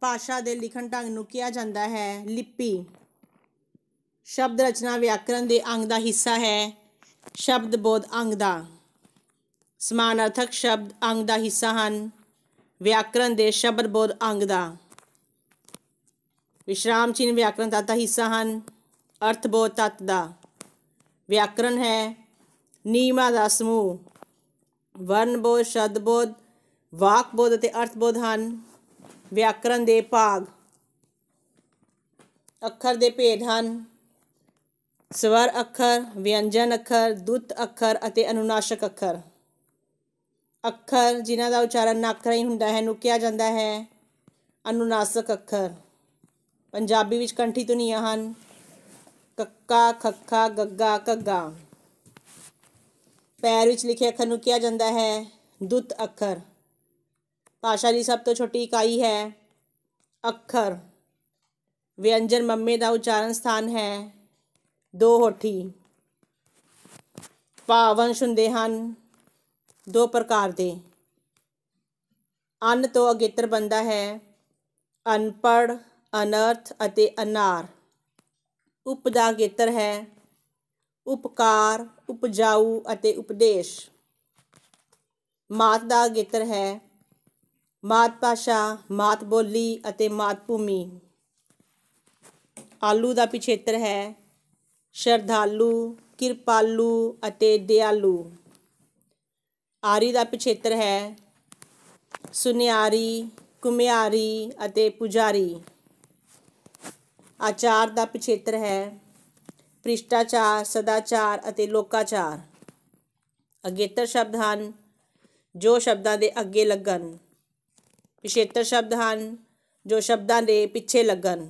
ਭਾਸ਼ਾ ਦੇ ਲਿਖਣ ਢੰਗ ਨੂੰ ਕਿਹਾ ਜਾਂਦਾ ਹੈ ਲਿਪੀ ਸ਼ਬਦ ਰਚਨਾ ਵਿਆਕਰਨ ਦੇ ਅੰਗ ਦਾ ਹਿੱਸਾ ਹੈ ਸ਼ਬਦ ਬੋਧ ਅੰਗ ਦਾ ਸਮਾਨਾਰਥਕ ਸ਼ਬਦ ਅੰਗ ਦਾ ਹਿੱਸਾ ਹਨ ਵਿਆਕਰਨ ਦੇ ਸ਼ਬਦ ਬੋਧ ਅੰਗ ਦਾ ਵਿਸ਼ਰਾਮ ਚਿੰਨ ਵਿਆਕਰਨ ਦਾ ਤਾਂ ਹਿੱਸਾ ਹਨ ਅਰਥਬੋਧ ਤੱਤ ਦਾ ਵਿਆਕਰਨ ਹੈ ਨੀਮਾ ਦਾ ਸਮੂਹ ਵਰਨਬੋਧ ਸ਼ਬਦਬੋਧ ਵਾਕਬੋਧ ਅਤੇ ਅਰਥਬੋਧ ਹਨ ਵਿਆਕਰਨ ਦੇ ਭਾਗ ਅੱਖਰ ਦੇ ਭੇਦ ਹਨ ਸਵਰ ਅੱਖਰ ਵਿਅੰਜਨ ਅੱਖਰ ਦੁੱਤ ਅੱਖਰ ਅਤੇ ਅਨੁਨਾਸ਼ਕ ਅੱਖਰ ਅੱਖਰ ਜਿਨ੍ਹਾਂ ਦਾ ਉਚਾਰਨ ਨੱਕ ਰਾਹੀਂ ਹੁੰਦਾ ਹੈ ਨੂੰ ਕਿਹਾ ਜਾਂਦਾ ਹੈ ਅਨੁਨਾਸ਼ਕ ਅੱਖਰ ਪੰਜਾਬੀ ਵਿੱਚ ਕੰਠੀ ਧੁਨੀਆਂ ਹਨ ਕੱਕਾ ਖੱਖਾ ਗੱਗਾ ਘੱਗਾ ਪੈਰ ਵਿੱਚ ਲਿਖੇ ਅੱਖਰ ਨੂੰ ਕਿਹਾ ਜਾਂਦਾ ਹੈ ਦੁੱਤ ਅੱਖਰ ਭਾਸ਼ਾ ਦੀ ਸਭ ਤੋਂ ਛੋਟੀ ਇਕਾਈ ਹੈ ਅੱਖਰ ਵਿਅੰਜਨ ਮੰਮੇ ਦਾ ਉਚਾਰਨ ਸਥਾਨ ਹੈ ਦੋ ਹੋਠੀ ਭਾਵੰਸ਼ ਹੁੰਦੇ ਹਨ ਦੋ ਪ੍ਰਕਾਰ ਦੇ ਅੰਨ ਤੋਂ ਅਗੇਤਰ ਬੰਦਾ ਹੈ ਅਨਪੜ ਅਨਰਥ ਅਤੇ ਅਨਾਰ ਉਪਜਾ ਖੇਤਰ ਹੈ ਉਪਕਾਰ ਉਪਜਾਊ ਅਤੇ ਉਪਦੇਸ਼ ਮਾਤ ਦਾ ਖੇਤਰ ਹੈ ਮਾਤ ਭਾਸ਼ਾ ਮਾਤ ਬੋਲੀ ਅਤੇ ਮਾਤ ਭੂਮੀ ਆਲੂ ਦਾ ਪਿਛੇਤਰ ਹੈ ਸ਼ਰਧਾਲੂ ਕਿਰਪਾਲੂ ਅਤੇ ਦਿਆਲੂ ਆਰੀ ਦਾ ਪਿਛੇਤਰ ਹੈ ਸੁਨਿਆਰੀ ਕੁਮਿਆਰੀ ਅਤੇ ਪੁਜਾਰੀ ਆਚਾਰ ਦਾ ਪਿਛੇਤਰ ਹੈ ਭ੍ਰਿਸ਼ਟਾਚਾਰ ਸਦਾਚਾਰ ਅਤੇ ਲੋਕਾਚਾਰ ਅਗੇਤਰ ਸ਼ਬਦ ਹਨ ਜੋ ਸ਼ਬਦਾਂ ਦੇ ਅੱਗੇ ਲੱਗਣ ਪਿਛੇਤਰ ਸ਼ਬਦ ਹਨ ਜੋ ਸ਼ਬਦਾਂ ਦੇ ਪਿੱਛੇ ਲੱਗਣ